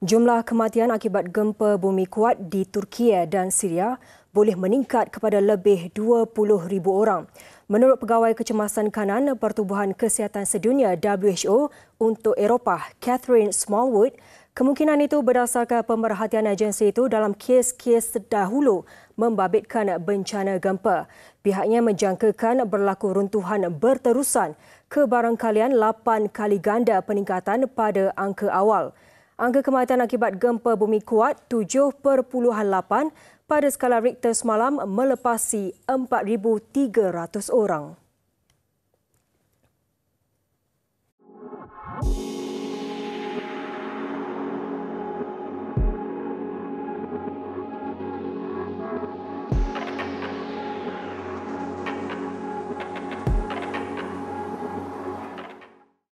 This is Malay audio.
Jumlah kematian akibat gempa bumi kuat di Turki dan Syria boleh meningkat kepada lebih 20,000 orang. Menurut Pegawai Kecemasan Kanan Pertubuhan Kesihatan Sedunia WHO untuk Eropah, Catherine Smallwood, kemungkinan itu berdasarkan pemerhatian agensi itu dalam kes-kes terdahulu membabitkan bencana gempa. Pihaknya menjangkakan berlaku runtuhan berterusan kebarangkalian barangkalian 8 kali ganda peningkatan pada angka awal. Angka kematian akibat gempa bumi kuat 7.8 pada skala Richter semalam melepasi 4,300 orang.